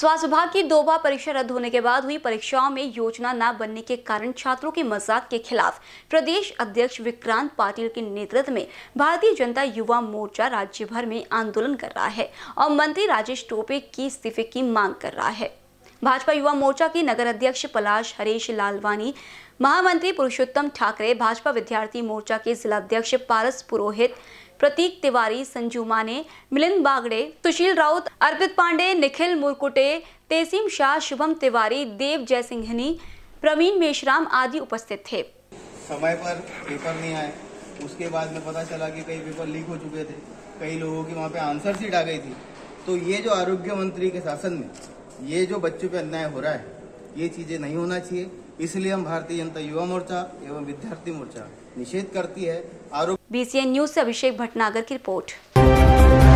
स्वास्थ्य विभाग की दो बार परीक्षा रद्द होने के बाद हुई परीक्षाओं में योजना न बनने के कारण छात्रों के मजाक के खिलाफ प्रदेश अध्यक्ष विक्रांत पाटिल के नेतृत्व में भारतीय जनता युवा मोर्चा राज्य भर में आंदोलन कर रहा है और मंत्री राजेश टोपे की इस्तीफे की मांग कर रहा है भाजपा युवा मोर्चा के नगर अध्यक्ष पलाश हरीश लालवानी महामंत्री पुरुषोत्तम ठाकरे भाजपा विद्यार्थी मोर्चा के जिलाध्यक्ष पारस पुरोहित प्रतीक तिवारी संजू माने मिलिंद बागड़े सुशील राउत अर्पित पांडे निखिल मुरकुटे तेसीम शाह शुभम तिवारी देव जय सिंघनी प्रवीण मेशराम आदि उपस्थित थे समय पर पेपर नहीं आए उसके बाद में पता चला कि कई पेपर लीक हो चुके थे कई लोगों की वहाँ पे आंसर सीट आ गई थी तो ये जो आरोग्य मंत्री के शासन में ये जो बच्चों पे अन्याय हो रहा है ये चीजें नहीं होना चाहिए इसलिए हम भारतीय जनता युवा मोर्चा एवं विद्यार्थी मोर्चा निषेध करती है आरोप बीसीएन न्यूज ऐसी अभिषेक भटनागर की रिपोर्ट